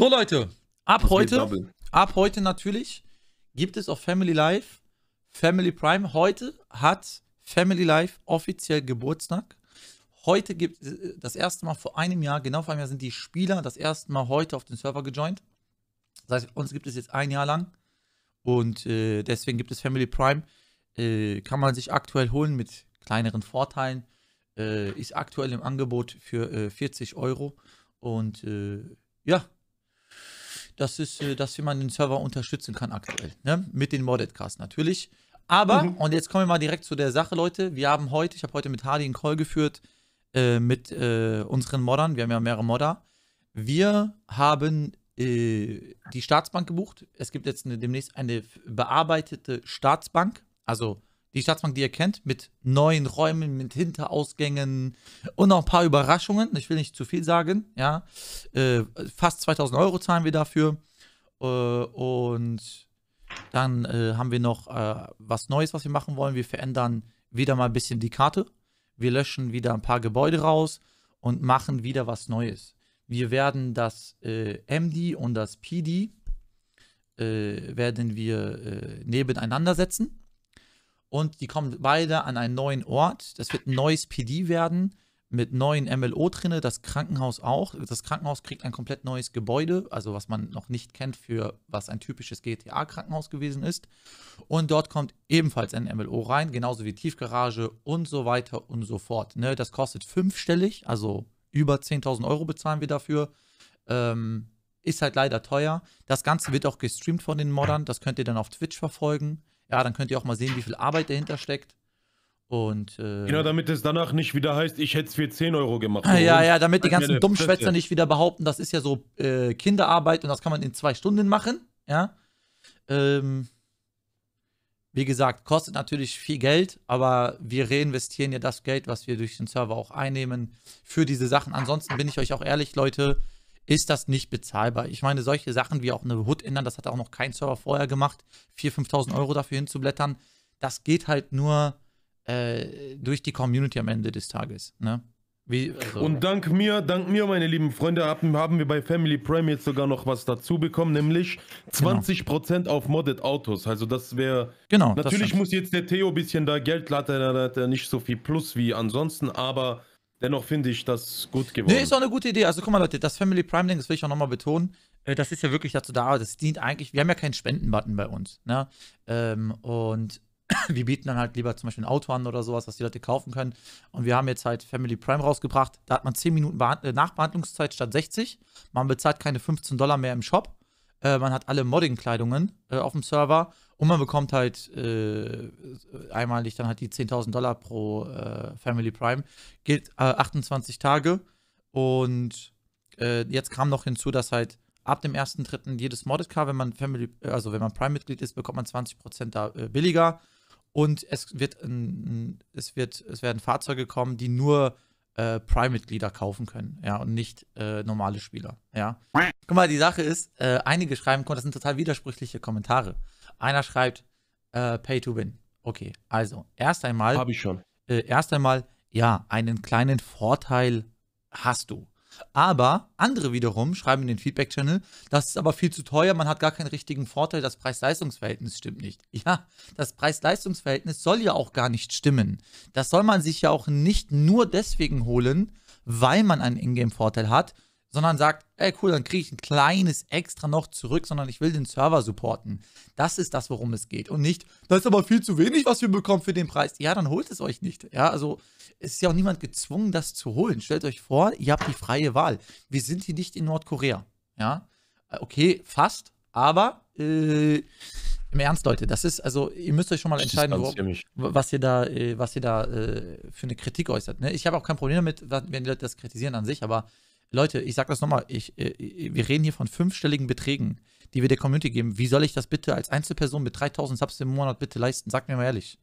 So, Leute, ab das heute, ab heute natürlich gibt es auf Family Life Family Prime. Heute hat Family Life offiziell Geburtstag. Heute gibt es äh, das erste Mal vor einem Jahr, genau vor einem Jahr sind die Spieler das erste Mal heute auf den Server gejoint. Das heißt, uns gibt es jetzt ein Jahr lang und äh, deswegen gibt es Family Prime. Äh, kann man sich aktuell holen mit kleineren Vorteilen. Äh, ist aktuell im Angebot für 40 äh, Euro und äh, ja, das ist, äh, dass man den Server unterstützen kann aktuell. Ne? Mit den Modded-Casts natürlich. Aber, mhm. und jetzt kommen wir mal direkt zu der Sache, Leute. Wir haben heute, ich habe heute mit Hardy einen Call geführt äh, mit äh, unseren Moddern. Wir haben ja mehrere Modder. Wir haben äh, die Staatsbank gebucht. Es gibt jetzt eine, demnächst eine bearbeitete Staatsbank. Also die Staatsbank, die ihr kennt, mit neuen Räumen, mit Hinterausgängen und noch ein paar Überraschungen. Ich will nicht zu viel sagen, ja. Äh, fast 2000 Euro zahlen wir dafür. Äh, und dann äh, haben wir noch äh, was Neues, was wir machen wollen. Wir verändern wieder mal ein bisschen die Karte. Wir löschen wieder ein paar Gebäude raus und machen wieder was Neues. Wir werden das äh, MD und das PD äh, werden wir nebeneinander setzen und die kommen beide an einen neuen Ort. Das wird ein neues PD werden mit neuen MLO drinne, das Krankenhaus auch. Das Krankenhaus kriegt ein komplett neues Gebäude, also was man noch nicht kennt für was ein typisches GTA Krankenhaus gewesen ist. Und dort kommt ebenfalls ein MLO rein, genauso wie Tiefgarage und so weiter und so fort. Ne, das kostet fünfstellig, also über 10.000 Euro bezahlen wir dafür. Ähm, ist halt leider teuer. Das Ganze wird auch gestreamt von den Moddern. Das könnt ihr dann auf Twitch verfolgen. Ja, dann könnt ihr auch mal sehen, wie viel Arbeit dahinter steckt. Und, äh, genau, damit es danach nicht wieder heißt, ich hätte es für 10 Euro gemacht. Oder? Ah, ja, ja, damit die ganzen Dummschwätzer nicht wieder behaupten, das ist ja so äh, Kinderarbeit und das kann man in zwei Stunden machen. Ja. Ähm, wie gesagt, kostet natürlich viel Geld, aber wir reinvestieren ja das Geld, was wir durch den Server auch einnehmen, für diese Sachen. Ansonsten bin ich euch auch ehrlich, Leute, ist das nicht bezahlbar. Ich meine, solche Sachen wie auch eine Hood ändern, das hat auch noch kein Server vorher gemacht, 4.000, 5.000 Euro dafür hinzublättern, das geht halt nur äh, durch die Community am Ende des Tages. Ne? Wie, also. Und dank mir, dank mir, meine lieben Freunde, haben, haben wir bei Family Prime jetzt sogar noch was dazu bekommen, nämlich 20% genau. auf Modded Autos. Also das wäre. Genau. Natürlich muss jetzt der Theo ein bisschen da Geld laden, da hat er nicht so viel Plus wie ansonsten, aber Dennoch finde ich das gut geworden. Nee, ist auch eine gute Idee. Also guck mal, Leute, das Family Prime Ding, das will ich auch nochmal betonen. Äh, das ist ja wirklich dazu da, das dient eigentlich, wir haben ja keinen Spendenbutton bei uns. Ne? Ähm, und wir bieten dann halt lieber zum Beispiel ein Auto an oder sowas, was die Leute kaufen können. Und wir haben jetzt halt Family Prime rausgebracht. Da hat man 10 Minuten äh, Nachbehandlungszeit statt 60. Man bezahlt keine 15 Dollar mehr im Shop. Äh, man hat alle Modding-Kleidungen auf dem Server und man bekommt halt äh, einmalig dann halt die 10.000 Dollar pro äh, Family Prime. Gilt äh, 28 Tage. Und äh, jetzt kam noch hinzu, dass halt ab dem 1.3. jedes Modded Car, wenn man Family, äh, also wenn man Prime-Mitglied ist, bekommt man 20% da äh, billiger. Und es wird, es wird, es werden Fahrzeuge kommen, die nur Prime-Mitglieder kaufen können, ja, und nicht äh, normale Spieler, ja. Guck mal, die Sache ist, äh, einige schreiben, das sind total widersprüchliche Kommentare. Einer schreibt äh, Pay to Win. Okay, also erst einmal. Habe ich schon. Äh, erst einmal, ja, einen kleinen Vorteil hast du. Aber andere wiederum schreiben in den Feedback-Channel, das ist aber viel zu teuer, man hat gar keinen richtigen Vorteil, das Preis-Leistungs-Verhältnis stimmt nicht. Ja, das Preis-Leistungs-Verhältnis soll ja auch gar nicht stimmen. Das soll man sich ja auch nicht nur deswegen holen, weil man einen Ingame-Vorteil hat, sondern sagt, ey cool, dann kriege ich ein kleines extra noch zurück, sondern ich will den Server supporten. Das ist das, worum es geht. Und nicht, das ist aber viel zu wenig, was wir bekommen für den Preis. Ja, dann holt es euch nicht. Ja, also es ist ja auch niemand gezwungen, das zu holen. Stellt euch vor, ihr habt die freie Wahl. Wir sind hier nicht in Nordkorea. Ja, äh, okay, fast, aber äh, im Ernst, Leute, das ist, also ihr müsst euch schon mal entscheiden, wo, was ihr da, äh, was ihr da äh, für eine Kritik äußert. Ne? Ich habe auch kein Problem damit, wenn die Leute das kritisieren an sich, aber Leute, ich sag das nochmal, ich, äh, äh, wir reden hier von fünfstelligen Beträgen, die wir der Community geben. Wie soll ich das bitte als Einzelperson mit 3000 Subs im Monat bitte leisten? Sag mir mal ehrlich.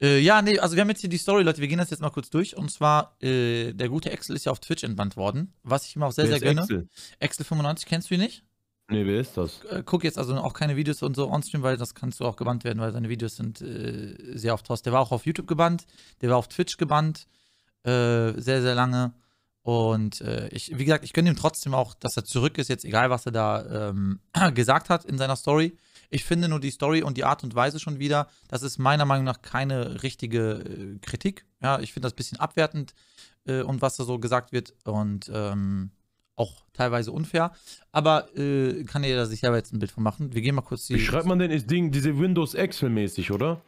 Äh, ja, nee, also wir haben jetzt hier die Story, Leute, wir gehen das jetzt mal kurz durch. Und zwar, äh, der gute Excel ist ja auf Twitch entbannt worden, was ich ihm auch sehr, wer sehr gönne. Excel 95, kennst du ihn nicht? Nee, wer ist das? Äh, guck jetzt also auch keine Videos und so onstream, weil das kannst du auch gebannt werden, weil seine Videos sind äh, sehr oft Toss. Der war auch auf YouTube gebannt, der war auf Twitch gebannt, sehr, sehr lange. Und äh, ich, wie gesagt, ich gönne ihm trotzdem auch, dass er zurück ist, jetzt egal, was er da ähm, gesagt hat in seiner Story. Ich finde nur die Story und die Art und Weise schon wieder, das ist meiner Meinung nach keine richtige äh, Kritik. Ja, ich finde das ein bisschen abwertend äh, und was da so gesagt wird und ähm, auch teilweise unfair. Aber äh, kann jeder sich selber jetzt ein Bild von machen. Wir gehen mal kurz die. Wie schreibt man denn das Ding, diese Windows Excel-mäßig, oder?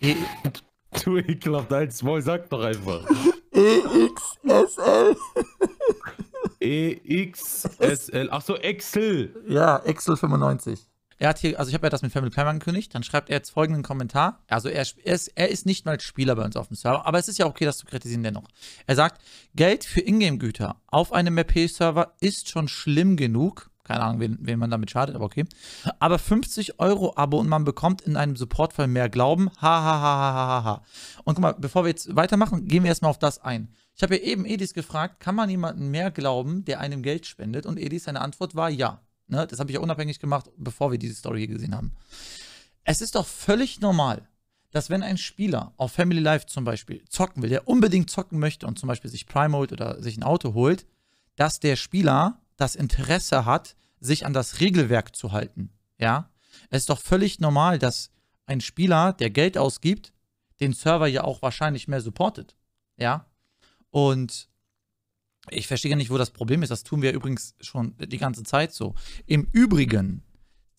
E du ekelhaft als Maul, sag doch einfach. EXSL. EXSL. Ach so, Excel. Ja, Excel 95. Er hat hier, also ich habe ja das mit Family Plan angekündigt, dann schreibt er jetzt folgenden Kommentar. Also er, er, ist, er ist nicht mal Spieler bei uns auf dem Server, aber es ist ja okay, das zu kritisieren dennoch. Er sagt, Geld für Ingame-Güter auf einem mp server ist schon schlimm genug, keine Ahnung, wen, wen man damit schadet, aber okay. Aber 50 Euro Abo und man bekommt in einem Supportfall mehr Glauben. Ha, ha, ha, ha, ha, ha. Und guck mal, bevor wir jetzt weitermachen, gehen wir erstmal auf das ein. Ich habe ja eben Edis gefragt, kann man jemanden mehr glauben, der einem Geld spendet? Und Edis, seine Antwort war ja. Ne? Das habe ich ja unabhängig gemacht, bevor wir diese Story hier gesehen haben. Es ist doch völlig normal, dass wenn ein Spieler auf Family Life zum Beispiel zocken will, der unbedingt zocken möchte und zum Beispiel sich Prime holt oder sich ein Auto holt, dass der Spieler das Interesse hat, sich an das Regelwerk zu halten. Ja, es ist doch völlig normal, dass ein Spieler, der Geld ausgibt, den Server ja auch wahrscheinlich mehr supportet. Ja, und ich verstehe nicht, wo das Problem ist. Das tun wir übrigens schon die ganze Zeit so. Im Übrigen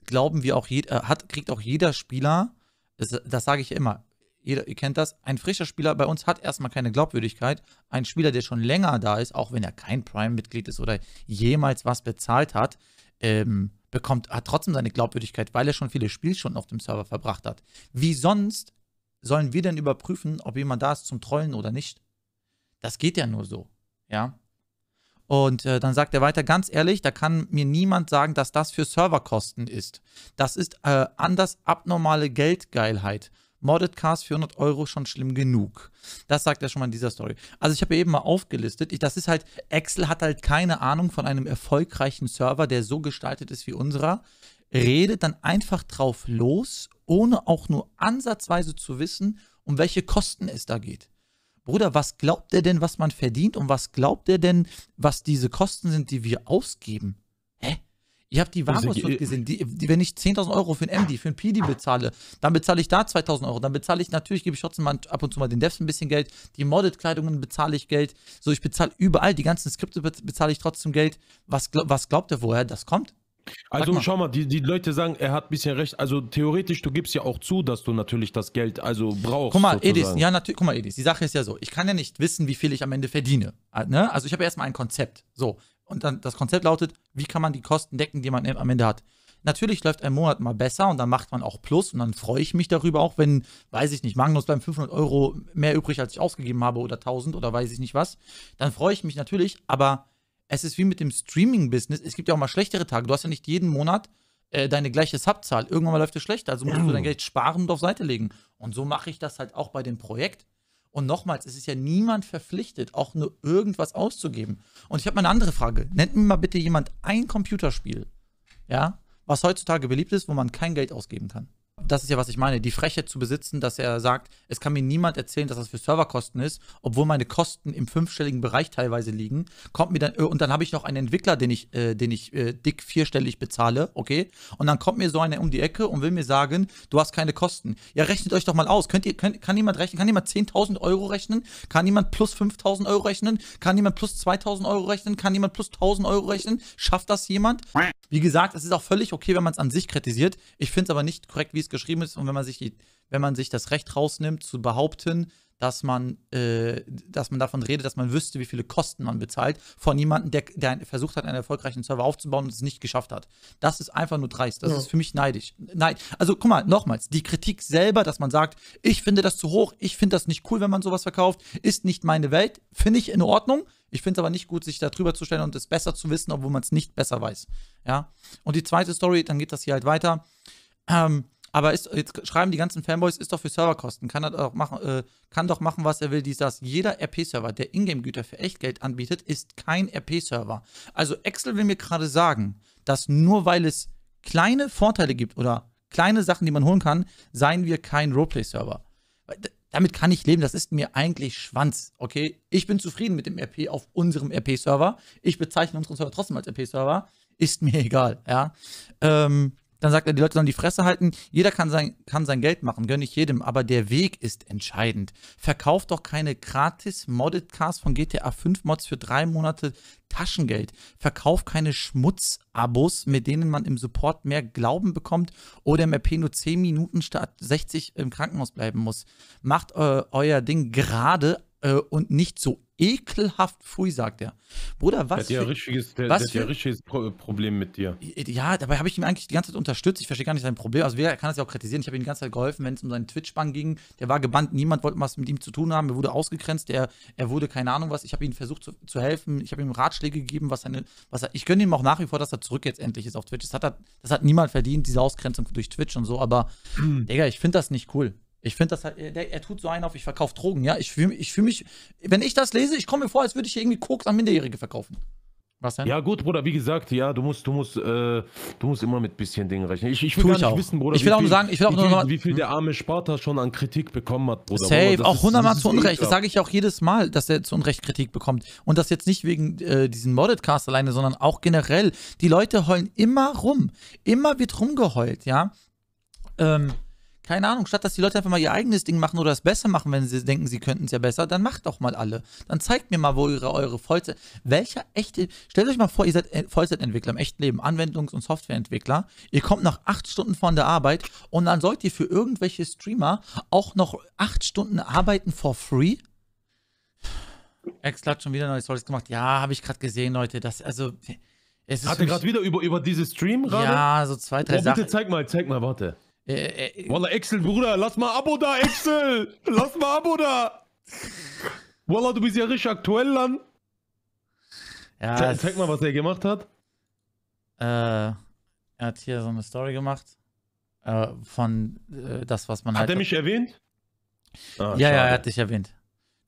glauben wir auch, äh, hat, kriegt auch jeder Spieler, das, das sage ich immer, jeder, ihr kennt das, ein frischer Spieler bei uns hat erstmal keine Glaubwürdigkeit. Ein Spieler, der schon länger da ist, auch wenn er kein Prime-Mitglied ist oder jemals was bezahlt hat, ähm, bekommt, hat trotzdem seine Glaubwürdigkeit, weil er schon viele Spielstunden auf dem Server verbracht hat. Wie sonst sollen wir denn überprüfen, ob jemand da ist zum Trollen oder nicht? Das geht ja nur so, ja. Und äh, dann sagt er weiter, ganz ehrlich, da kann mir niemand sagen, dass das für Serverkosten ist. Das ist äh, anders abnormale Geldgeilheit. Modded Cars 400 Euro schon schlimm genug. Das sagt er schon mal in dieser Story. Also ich habe eben mal aufgelistet, ich, das ist halt, Excel hat halt keine Ahnung von einem erfolgreichen Server, der so gestaltet ist wie unserer, redet dann einfach drauf los, ohne auch nur ansatzweise zu wissen, um welche Kosten es da geht. Bruder, was glaubt er denn, was man verdient und was glaubt er denn, was diese Kosten sind, die wir ausgeben? Hä? Ich habe die Warmus gesehen. Die, die, wenn ich 10.000 Euro für ein MD, für ein PD bezahle, dann bezahle ich da 2.000 Euro. Dann bezahle ich, natürlich gebe ich trotzdem mal, ab und zu mal den Devs ein bisschen Geld. Die Modded-Kleidungen bezahle ich Geld. So, ich bezahle überall. Die ganzen Skripte bezahle ich trotzdem Geld. Was, was glaubt ihr, woher das kommt? Also mal. schau mal, die, die Leute sagen, er hat ein bisschen recht. Also theoretisch, du gibst ja auch zu, dass du natürlich das Geld also brauchst. Guck mal, sozusagen. Edis, ja natürlich, guck mal, Edis, die Sache ist ja so, ich kann ja nicht wissen, wie viel ich am Ende verdiene. Äh, ne? Also ich habe erstmal ein Konzept. So, und dann das Konzept lautet, wie kann man die Kosten decken, die man am Ende hat. Natürlich läuft ein Monat mal besser und dann macht man auch Plus und dann freue ich mich darüber, auch wenn, weiß ich nicht, Magnus bleiben 500 Euro mehr übrig, als ich ausgegeben habe oder 1000 oder weiß ich nicht was. Dann freue ich mich natürlich, aber es ist wie mit dem Streaming-Business. Es gibt ja auch mal schlechtere Tage. Du hast ja nicht jeden Monat äh, deine gleiche Subzahl. Irgendwann mal läuft es schlechter, also musst du dein oh. Geld sparen und auf Seite legen. Und so mache ich das halt auch bei dem Projekt. Und nochmals, es ist ja niemand verpflichtet, auch nur irgendwas auszugeben. Und ich habe mal eine andere Frage. Nennt mir mal bitte jemand ein Computerspiel, ja, was heutzutage beliebt ist, wo man kein Geld ausgeben kann das ist ja, was ich meine, die Frechheit zu besitzen, dass er sagt, es kann mir niemand erzählen, dass das für Serverkosten ist, obwohl meine Kosten im fünfstelligen Bereich teilweise liegen, kommt mir dann, äh, und dann habe ich noch einen Entwickler, den ich, äh, den ich äh, dick vierstellig bezahle, okay, und dann kommt mir so einer um die Ecke und will mir sagen, du hast keine Kosten. Ja, rechnet euch doch mal aus, könnt ihr, könnt, kann jemand rechnen, kann jemand 10.000 Euro rechnen, kann jemand plus 5.000 Euro rechnen, kann jemand plus 2.000 Euro rechnen, kann jemand plus 1.000 Euro rechnen, schafft das jemand? Wie gesagt, es ist auch völlig okay, wenn man es an sich kritisiert, ich finde es aber nicht korrekt, wie es geschrieben ist und wenn man sich, die, wenn man sich das Recht rausnimmt, zu behaupten, dass man, äh, dass man davon redet, dass man wüsste, wie viele Kosten man bezahlt, von jemandem, der, der versucht hat, einen erfolgreichen Server aufzubauen und es nicht geschafft hat. Das ist einfach nur dreist. Das ja. ist für mich neidisch. Nein, also guck mal, nochmals, die Kritik selber, dass man sagt, ich finde das zu hoch, ich finde das nicht cool, wenn man sowas verkauft, ist nicht meine Welt, finde ich in Ordnung. Ich finde es aber nicht gut, sich darüber zu stellen und es besser zu wissen, obwohl man es nicht besser weiß. Ja. Und die zweite Story, dann geht das hier halt weiter. Ähm, aber ist, jetzt schreiben die ganzen Fanboys, ist doch für Serverkosten, kann, er doch machen, äh, kann doch machen, was er will, dies, das. Jeder RP-Server, der Ingame-Güter für Echtgeld anbietet, ist kein RP-Server. Also Excel will mir gerade sagen, dass nur weil es kleine Vorteile gibt oder kleine Sachen, die man holen kann, seien wir kein Roleplay-Server. Damit kann ich leben, das ist mir eigentlich Schwanz, okay? Ich bin zufrieden mit dem RP auf unserem RP-Server. Ich bezeichne unseren Server trotzdem als RP-Server. Ist mir egal, ja. Ähm, dann sagt er, die Leute sollen die Fresse halten. Jeder kann sein, kann sein Geld machen, gönne ich jedem. Aber der Weg ist entscheidend. Verkauft doch keine gratis Modded Cars von GTA 5 Mods für drei Monate Taschengeld. Verkauft keine Schmutzabos, mit denen man im Support mehr Glauben bekommt oder im RP nur 10 Minuten statt 60 im Krankenhaus bleiben muss. Macht äh, euer Ding gerade, äh, und nicht so ekelhaft früh, sagt er. Bruder, was der hat ja richtiges, der, was richtiges Problem mit dir. Ja, dabei habe ich ihn eigentlich die ganze Zeit unterstützt. Ich verstehe gar nicht sein Problem. Also wer kann das ja auch kritisieren. Ich habe ihm die ganze Zeit geholfen, wenn es um seinen twitch bang ging. Der war gebannt, niemand wollte was mit ihm zu tun haben. Er wurde ausgegrenzt, er, er wurde keine Ahnung was. Ich habe ihm versucht zu, zu helfen. Ich habe ihm Ratschläge gegeben, was seine, was er, ich gönne ihm auch nach wie vor, dass er zurück jetzt endlich ist auf Twitch. Das hat, er, das hat niemand verdient, diese Ausgrenzung durch Twitch und so. Aber, Digga, ich finde das nicht cool. Ich finde das halt, äh, der, er tut so einen auf, ich verkaufe Drogen, ja. Ich fühle ich fühl mich, wenn ich das lese, ich komme mir vor, als würde ich hier irgendwie Koks an Minderjährige verkaufen. Was denn? Ja, gut, Bruder, wie gesagt, ja, du musst, du musst, äh, du musst immer mit bisschen Dingen rechnen. Ich, ich will gar ich nicht auch. wissen, Bruder. Ich will auch nur sagen, ich will auch nur sagen, wie viel der hm? arme Sparta schon an Kritik bekommen hat, Bruder. Safe, Bruder, auch hundertmal zu Unrecht. Das sage ich auch jedes Mal, dass er zu Unrecht Kritik bekommt. Und das jetzt nicht wegen äh, diesen Modded-Cast alleine, sondern auch generell. Die Leute heulen immer rum. Immer wird rumgeheult, ja. Ähm, keine Ahnung, statt dass die Leute einfach mal ihr eigenes Ding machen oder es besser machen, wenn sie denken, sie könnten es ja besser, dann macht doch mal alle. Dann zeigt mir mal, wo ihre eure Vollzeit. Welcher echte. Stellt euch mal vor, ihr seid äh, Vollzeitentwickler im echten Leben, Anwendungs- und Softwareentwickler. Ihr kommt nach acht Stunden von der Arbeit und dann sollt ihr für irgendwelche Streamer auch noch acht Stunden arbeiten for free. Ex hat schon wieder neue Stories gemacht. Ja, habe ich gerade gesehen, Leute. Das, also. Es ist Hat er gerade wieder über, über dieses Stream gerade? Ja, so zwei, drei oh, Sachen. Bitte zeig mal, zeig mal, warte. Äh, äh, Walla, Excel, Bruder, lass mal Abo da, Excel! lass mal Abo da! Walla, du bist ja richtig aktuell, dann. Ja, Ze zeig mal, was er gemacht hat. Äh, er hat hier so eine Story gemacht. Äh, von äh, das, was man hat. Hat halt er mich erwähnt? Ah, ja, schade. ja, er hat dich erwähnt.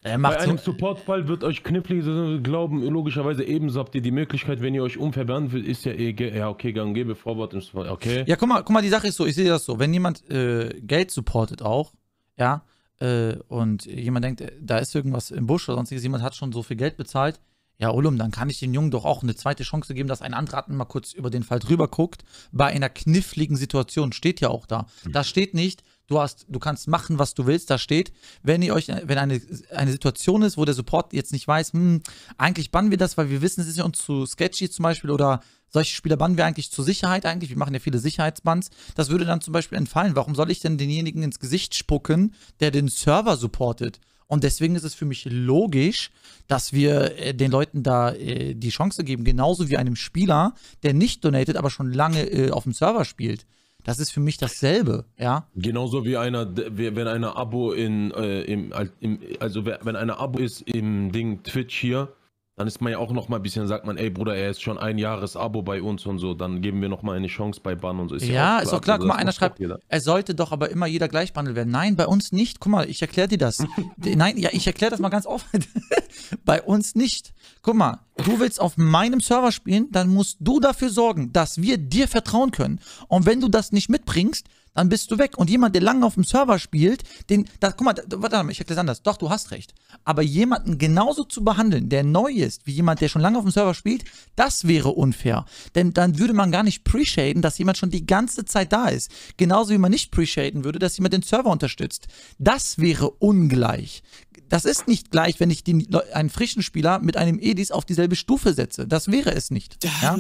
Äh, er macht Bei einem so Supportfall wird euch Kniffli glauben, logischerweise ebenso habt ihr die Möglichkeit, wenn ihr euch umverbannen will, ist ja eh, ja okay, gang gebe, Forward im Support, okay. Ja, guck mal, guck mal, die Sache ist so, ich sehe das so, wenn jemand äh, Geld supportet auch, ja, äh, und jemand denkt, äh, da ist irgendwas im Busch oder sonstiges, jemand hat schon so viel Geld bezahlt, ja, Ulum, dann kann ich dem Jungen doch auch eine zweite Chance geben, dass ein anderer mal kurz über den Fall drüber guckt. Bei einer kniffligen Situation steht ja auch da. Hm. Da steht nicht, du hast, du kannst machen, was du willst. Da steht, wenn ihr euch, wenn eine, eine Situation ist, wo der Support jetzt nicht weiß, hm, eigentlich bannen wir das, weil wir wissen, es ist ja uns zu sketchy zum Beispiel oder solche Spieler bannen wir eigentlich zur Sicherheit eigentlich. Wir machen ja viele Sicherheitsbands. Das würde dann zum Beispiel entfallen. Warum soll ich denn denjenigen ins Gesicht spucken, der den Server supportet? Und deswegen ist es für mich logisch, dass wir äh, den Leuten da äh, die Chance geben, genauso wie einem Spieler, der nicht donatet, aber schon lange äh, auf dem Server spielt. Das ist für mich dasselbe, ja. Genauso wie einer, wenn einer Abo in, äh, im, im, also wenn einer Abo ist im Ding Twitch hier, dann ist man ja auch noch mal ein bisschen, sagt man, ey Bruder, er ist schon ein Jahres Abo bei uns und so, dann geben wir noch mal eine Chance bei Bann und so. Ist ja, ja auch ist auch klar. Also, guck mal, einer schreibt, er sollte doch aber immer jeder gleich behandelt werden. Nein, bei uns nicht. Guck mal, ich erkläre dir das. Nein, ja, ich erkläre das mal ganz offen. bei uns nicht. Guck mal, du willst auf meinem Server spielen, dann musst du dafür sorgen, dass wir dir vertrauen können. Und wenn du das nicht mitbringst, dann bist du weg. Und jemand, der lange auf dem Server spielt, den, da, guck mal, warte mal, ich hätte das anders. Doch, du hast recht. Aber jemanden genauso zu behandeln, der neu ist, wie jemand, der schon lange auf dem Server spielt, das wäre unfair. Denn dann würde man gar nicht pre-shaden, dass jemand schon die ganze Zeit da ist. Genauso wie man nicht pre-shaden würde, dass jemand den Server unterstützt. Das wäre ungleich. Das ist nicht gleich, wenn ich den, einen frischen Spieler mit einem Edis auf dieselbe Stufe setze. Das wäre es nicht. Ja?